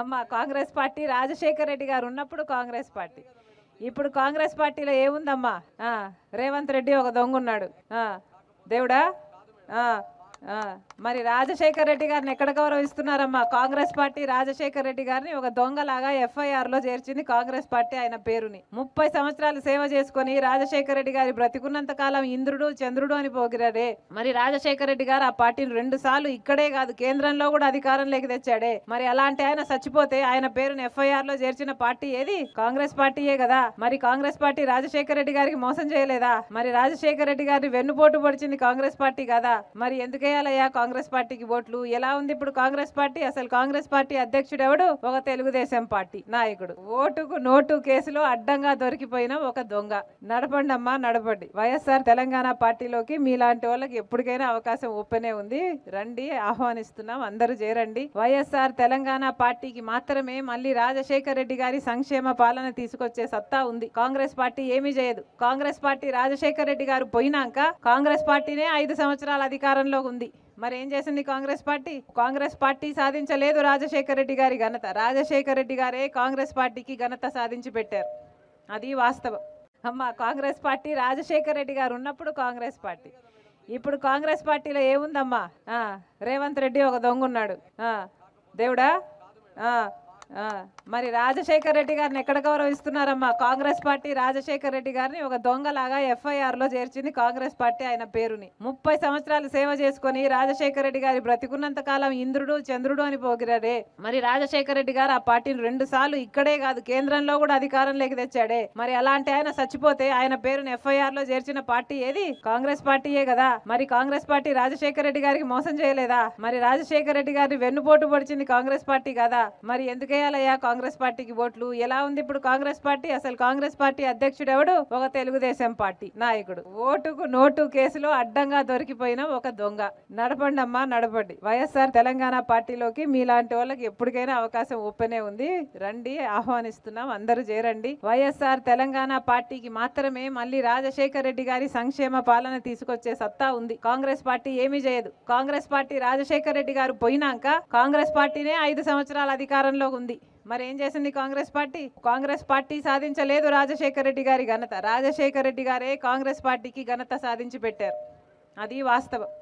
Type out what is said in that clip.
అమ్మ కాంగ్రెస్ పార్టీ రాజశేఖర్ రెడ్డి గారు ఉన్నప్పుడు కాంగ్రెస్ పార్టీ ఇప్పుడు కాంగ్రెస్ పార్టీలో ఏముందమ్మా రేవంత్ రెడ్డి ఒక దొంగ ఉన్నాడు దేవుడా మరి రాజశేఖర్ రెడ్డి గారిని ఎక్కడ గౌరవిస్తున్నారమ్మా కాంగ్రెస్ పార్టీ రాజశేఖర్ రెడ్డి గారిని ఒక దొంగలాగా ఎఫ్ఐఆర్ లో చేర్చింది కాంగ్రెస్ పార్టీ ఆయన పేరుని ముప్పై సంవత్సరాలు సేవ చేసుకుని రాజశేఖర్ రెడ్డి గారి బ్రతికున్నంత కాలం ఇంద్రుడు చంద్రుడు అని పోగిరారే మరి రాజశేఖర్ రెడ్డి గారు ఆ పార్టీని రెండు సార్లు ఇక్కడే కాదు కేంద్రంలో కూడా అధికారంలోకి తెచ్చాడే మరి అలాంటి ఆయన చచ్చిపోతే ఆయన పేరుని ఎఫ్ఐఆర్ లో చేర్చిన పార్టీ ఏది కాంగ్రెస్ పార్టీయే కదా మరి కాంగ్రెస్ పార్టీ రాజశేఖర్ రెడ్డి గారికి మోసం చేయలేదా మరి రాజశేఖర్ రెడ్డి గారిని వెన్నుపోటు పొడిచింది కాంగ్రెస్ పార్టీ కదా మరి ఎందుకే చేయాలయ్యా కాంగ్రెస్ పార్టీకి ఓట్లు ఎలా ఉంది ఇప్పుడు కాంగ్రెస్ పార్టీ అసలు కాంగ్రెస్ పార్టీ అధ్యక్షుడు ఎవడు ఒక తెలుగుదేశం పార్టీ నాయకుడు ఓటుకు నోటు కేసులో అడ్డంగా దొరికిపోయిన ఒక దొంగ నడపండి అమ్మా నడపండి వైఎస్ఆర్ తెలంగాణ పార్టీలోకి మీలాంటి వాళ్ళకి ఎప్పటికైనా అవకాశం ఓపెనే ఉంది రండి ఆహ్వానిస్తున్నాం అందరూ చేరండి వైఎస్ఆర్ తెలంగాణ పార్టీకి మాత్రమే మళ్ళీ రాజశేఖర్ రెడ్డి గారి సంక్షేమ పాలన తీసుకొచ్చే సత్తా ఉంది కాంగ్రెస్ పార్టీ ఏమీ చేయదు కాంగ్రెస్ పార్టీ రాజశేఖర్ రెడ్డి గారు పోయినాక కాంగ్రెస్ పార్టీనే ఐదు సంవత్సరాల అధికారంలో ఉంది ఉంది మరి ఏం చేసింది కాంగ్రెస్ పార్టీ కాంగ్రెస్ పార్టీ సాధించలేదు రాజశేఖర రెడ్డి గారి ఘనత రాజశేఖర రెడ్డి గారే కాంగ్రెస్ పార్టీకి ఘనత సాధించి పెట్టారు అది వాస్తవం అమ్మ కాంగ్రెస్ పార్టీ రాజశేఖర రెడ్డి గారు ఉన్నప్పుడు కాంగ్రెస్ పార్టీ ఇప్పుడు కాంగ్రెస్ పార్టీలో ఏముందమ్మా రేవంత్ రెడ్డి ఒక దొంగ ఉన్నాడు దేవుడా మరి రాజశేఖర్ రెడ్డి గారిని ఎక్కడ గౌరవిస్తున్నారమ్మా కాంగ్రెస్ పార్టీ రాజశేఖర్ రెడ్డి గారిని ఒక దొంగలాగా ఎఫ్ఐఆర్ లో చేర్చింది కాంగ్రెస్ పార్టీ ఆయన పేరుని ముప్పై సంవత్సరాలు సేవ చేసుకుని రాజశేఖర్ రెడ్డి గారి బ్రతికున్నంత కాలం ఇంద్రుడు చంద్రుడు అని పోగిరాడే మరి రాజశేఖర్ రెడ్డి గారు ఆ పార్టీని రెండు సార్లు ఇక్కడే కాదు కేంద్రంలో కూడా అధికారం లేక తెచ్చాడే మరి అలాంటి ఆయన చచ్చిపోతే ఆయన పేరుని ఎఫ్ఐఆర్ లో చేర్చిన పార్టీ ఏది కాంగ్రెస్ పార్టీయే కదా మరి కాంగ్రెస్ పార్టీ రాజశేఖర్ రెడ్డి గారికి మోసం చేయలేదా మరి రాజశేఖర్ రెడ్డి గారిని వెన్నుపోటు పొడిచింది కాంగ్రెస్ పార్టీ కదా మరి ఎందుకే వేకేయాలయ్యా కాంగ్రెస్ పార్టీకి ఓట్లు ఎలా ఉంది ఇప్పుడు కాంగ్రెస్ పార్టీ అసలు కాంగ్రెస్ పార్టీ అధ్యక్షుడు ఎవడు ఒక తెలుగుదేశం పార్టీ నాయకుడు ఓటుకు నోటు కేసులో అడ్డంగా దొరికిపోయిన ఒక దొంగ నడపండి అమ్మా నడపండి వైఎస్ఆర్ తెలంగాణ పార్టీలోకి మీలాంటి వాళ్ళకి ఎప్పటికైనా అవకాశం ఒప్పనే ఉంది రండి ఆహ్వానిస్తున్నాం అందరూ చేరండి వైఎస్ఆర్ తెలంగాణ పార్టీకి మాత్రమే మళ్ళీ రాజశేఖర్ రెడ్డి గారి సంక్షేమ పాలన తీసుకొచ్చే సత్తా ఉంది కాంగ్రెస్ పార్టీ ఏమీ చేయదు కాంగ్రెస్ పార్టీ రాజశేఖర్ రెడ్డి గారు పోయినాక కాంగ్రెస్ పార్టీనే ఐదు సంవత్సరాల అధికారంలో ఉంది మరి ఏం చేసింది కాంగ్రెస్ పార్టీ కాంగ్రెస్ పార్టీ సాధించలేదు రాజశేఖర రెడ్డి గారి ఘనత రాజశేఖర రెడ్డి గారే కాంగ్రెస్ పార్టీకి ఘనత సాధించి పెట్టారు అది వాస్తవం